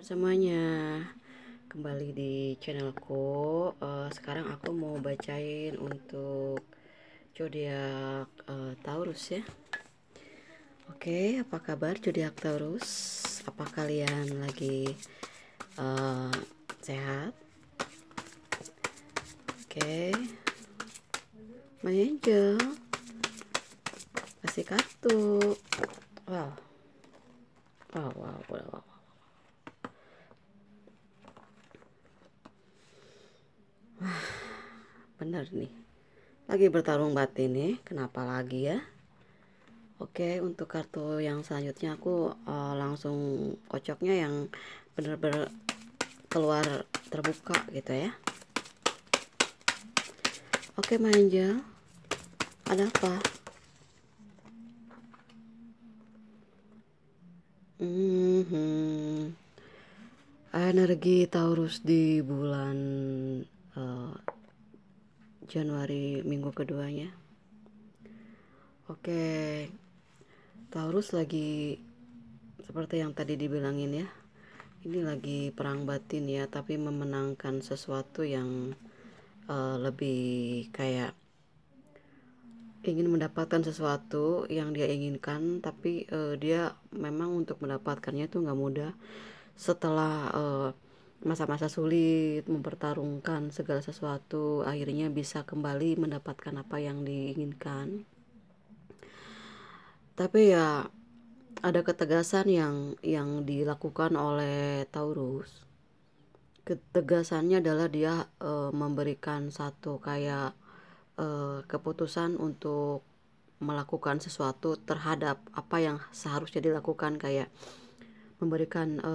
semuanya kembali di channelku uh, sekarang aku mau bacain untuk zodiak uh, eh, Taurus ya oke okay, apa kabar zodiak Taurus apa kalian lagi uh, sehat oke okay. aja kasih kartu wow wow wow wow, wow. bener nih lagi bertarung batin nih kenapa lagi ya Oke untuk kartu yang selanjutnya aku uh, langsung kocoknya yang bener-bener keluar terbuka gitu ya Oke manja ada apa mm -hmm. energi Taurus di bulan Januari minggu keduanya oke Taurus lagi seperti yang tadi dibilangin ya ini lagi perang batin ya tapi memenangkan sesuatu yang uh, lebih kayak ingin mendapatkan sesuatu yang dia inginkan tapi uh, dia memang untuk mendapatkannya itu nggak mudah setelah uh, masa-masa sulit mempertarungkan segala sesuatu akhirnya bisa kembali mendapatkan apa yang diinginkan tapi ya ada ketegasan yang yang dilakukan oleh Taurus ketegasannya adalah dia e, memberikan satu kayak e, keputusan untuk melakukan sesuatu terhadap apa yang seharusnya dilakukan kayak memberikan e,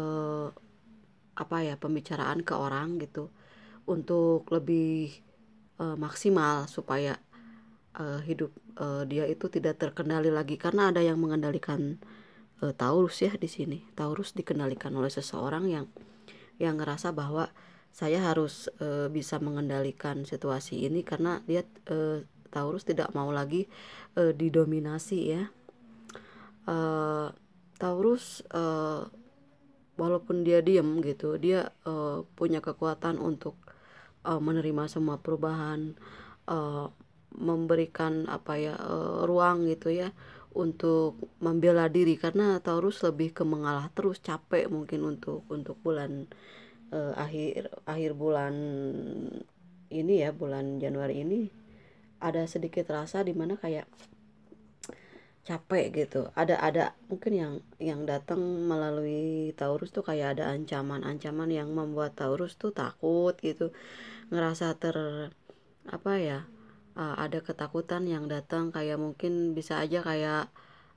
apa ya pembicaraan ke orang gitu untuk lebih uh, maksimal supaya uh, hidup uh, dia itu tidak terkendali lagi karena ada yang mengendalikan uh, Taurus ya di sini. Taurus dikendalikan oleh seseorang yang yang ngerasa bahwa saya harus e, bisa mengendalikan situasi ini karena dia e, Taurus tidak mau lagi e, didominasi ya. E, Taurus e, walaupun dia diem gitu dia uh, punya kekuatan untuk uh, menerima semua perubahan uh, memberikan apa ya uh, ruang gitu ya untuk membela diri karena Taurus lebih ke mengalah terus capek mungkin untuk untuk bulan uh, akhir akhir bulan ini ya bulan Januari ini ada sedikit rasa dimana kayak capek gitu ada ada mungkin yang yang datang melalui Taurus tuh kayak ada ancaman-ancaman yang membuat Taurus tuh takut gitu ngerasa ter apa ya uh, ada ketakutan yang datang kayak mungkin bisa aja kayak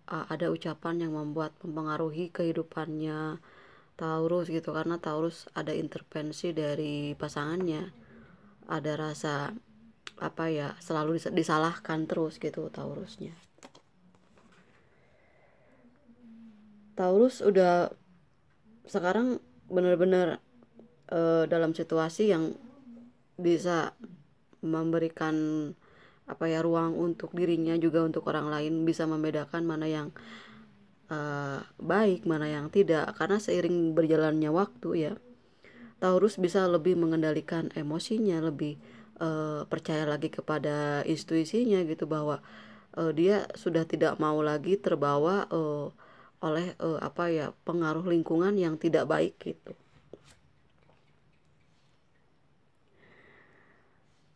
uh, ada ucapan yang membuat mempengaruhi kehidupannya Taurus gitu karena Taurus ada intervensi dari pasangannya ada rasa apa ya selalu disalahkan terus gitu Taurusnya Taurus udah sekarang benar-benar uh, eh, dalam situasi yang bisa memberikan apa ya ruang untuk dirinya juga untuk orang lain bisa membedakan mana yang uh, baik mana yang tidak karena seiring berjalannya waktu ya Taurus bisa lebih mengendalikan emosinya lebih uh, percaya lagi kepada intuisinya gitu bahwa uh, dia sudah tidak mau lagi terbawa uh, oleh uh, apa ya pengaruh lingkungan yang tidak baik gitu.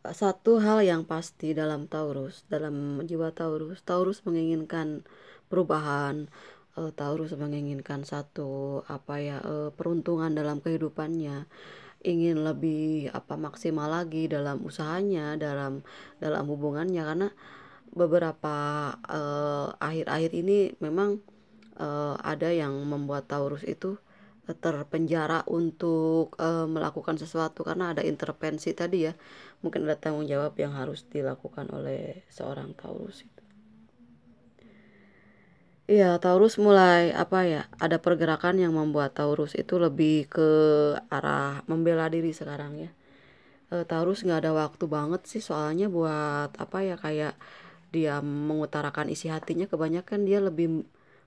Satu hal yang pasti dalam Taurus, dalam jiwa Taurus, Taurus menginginkan perubahan, uh, Taurus menginginkan satu apa ya uh, peruntungan dalam kehidupannya ingin lebih apa maksimal lagi dalam usahanya dalam dalam hubungannya karena beberapa akhir-akhir uh, akhir -akhir ini memang uh, ada yang membuat Taurus itu eh, terpenjara untuk uh, melakukan sesuatu karena ada intervensi tadi ya mungkin ada tanggung jawab yang harus dilakukan oleh seorang Taurus itu Iya Taurus mulai apa ya ada pergerakan yang membuat Taurus itu lebih ke arah membela diri sekarang ya uh, Taurus nggak ada waktu banget sih soalnya buat apa ya kayak dia mengutarakan isi hatinya kebanyakan dia lebih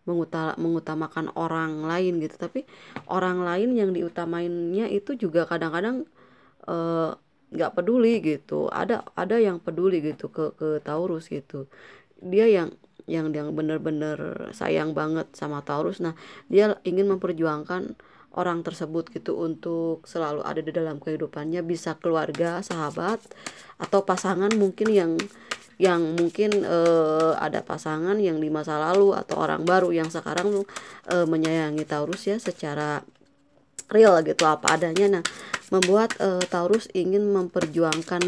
mengutala, mengutamakan orang lain gitu tapi orang lain yang diutamainnya itu juga kadang-kadang eh, nggak -kadang, uh, peduli gitu ada ada yang peduli gitu ke ke Taurus gitu dia yang yang yang bener-bener sayang banget sama Taurus nah dia ingin memperjuangkan orang tersebut gitu untuk selalu ada di dalam kehidupannya bisa keluarga sahabat atau pasangan mungkin yang yang mungkin uh, ada pasangan yang di masa lalu atau orang baru yang sekarang uh, menyayangi Taurus ya secara real gitu apa adanya nah membuat uh, Taurus ingin memperjuangkan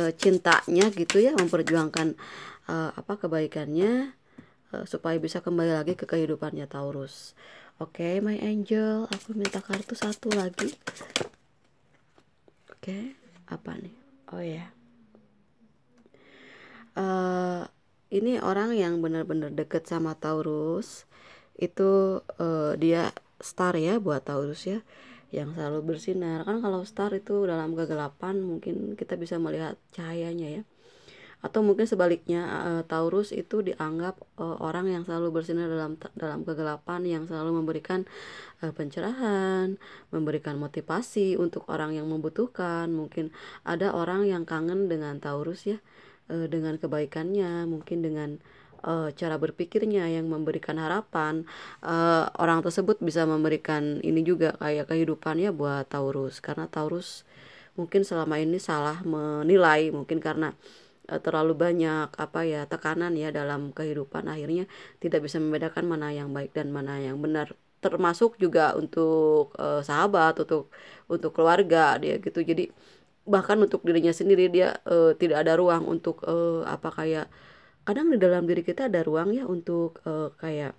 uh, cintanya gitu ya memperjuangkan uh, apa kebaikannya uh, supaya bisa kembali lagi ke kehidupannya Taurus oke okay, my angel aku minta kartu satu lagi oke okay, apa nih oh ya yeah uh, ini orang yang benar-benar deket sama Taurus itu uh, dia star ya buat Taurus ya yang selalu bersinar kan kalau star itu dalam kegelapan mungkin kita bisa melihat cahayanya ya atau mungkin sebaliknya uh, Taurus itu dianggap uh, orang yang selalu bersinar dalam dalam kegelapan yang selalu memberikan uh, pencerahan, memberikan motivasi untuk orang yang membutuhkan. Mungkin ada orang yang kangen dengan Taurus ya uh, dengan kebaikannya, mungkin dengan uh, cara berpikirnya yang memberikan harapan. uh, orang tersebut bisa memberikan ini juga kayak kehidupannya buat Taurus karena Taurus mungkin selama ini salah menilai, mungkin karena terlalu banyak apa ya tekanan ya dalam kehidupan akhirnya tidak bisa membedakan mana yang baik dan mana yang benar termasuk juga untuk uh, sahabat untuk untuk keluarga dia gitu jadi bahkan untuk dirinya sendiri dia uh, tidak ada ruang untuk uh, apa kayak kadang di dalam diri kita ada ruang ya untuk uh, kayak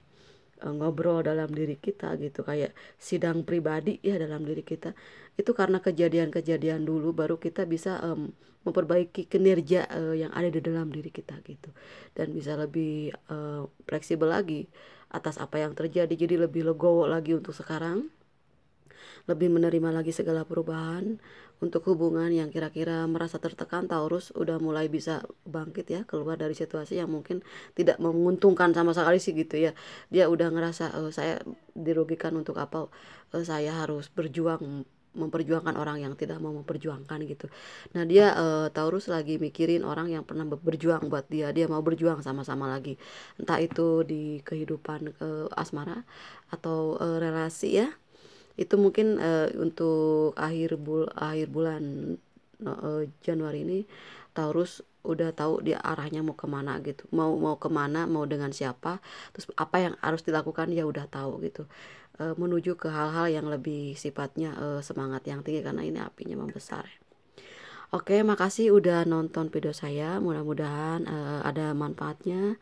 uh, ngobrol dalam diri kita gitu kayak sidang pribadi ya dalam diri kita itu karena kejadian-kejadian dulu baru kita bisa um, memperbaiki kinerja uh, yang ada di dalam diri kita gitu dan bisa lebih uh, fleksibel lagi atas apa yang terjadi jadi lebih legowo lagi untuk sekarang lebih menerima lagi segala perubahan untuk hubungan yang kira-kira merasa tertekan Taurus udah mulai bisa bangkit ya keluar dari situasi yang mungkin tidak menguntungkan sama sekali sih gitu ya dia udah ngerasa uh, saya dirugikan untuk apa uh, saya harus berjuang memperjuangkan orang yang tidak mau memperjuangkan gitu. Nah dia uh, Taurus lagi mikirin orang yang pernah berjuang buat dia, dia mau berjuang sama-sama lagi. Entah itu di kehidupan uh, asmara atau uh, relasi ya itu mungkin uh, untuk akhir bul akhir bulan uh, Januari ini Taurus udah tahu dia arahnya mau kemana gitu mau mau kemana mau dengan siapa terus apa yang harus dilakukan ya udah tahu gitu uh, menuju ke hal-hal yang lebih sifatnya uh, semangat yang tinggi karena ini apinya membesar ya. Oke, makasih udah nonton video saya. Mudah-mudahan uh, ada manfaatnya,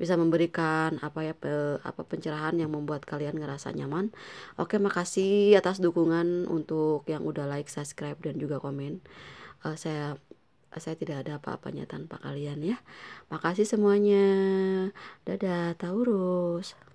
bisa memberikan apa ya pe, apa pencerahan yang membuat kalian ngerasa nyaman. Oke, makasih atas dukungan untuk yang udah like, subscribe dan juga komen. Uh, saya saya tidak ada apa-apanya tanpa kalian ya. Makasih semuanya. Dadah, Taurus.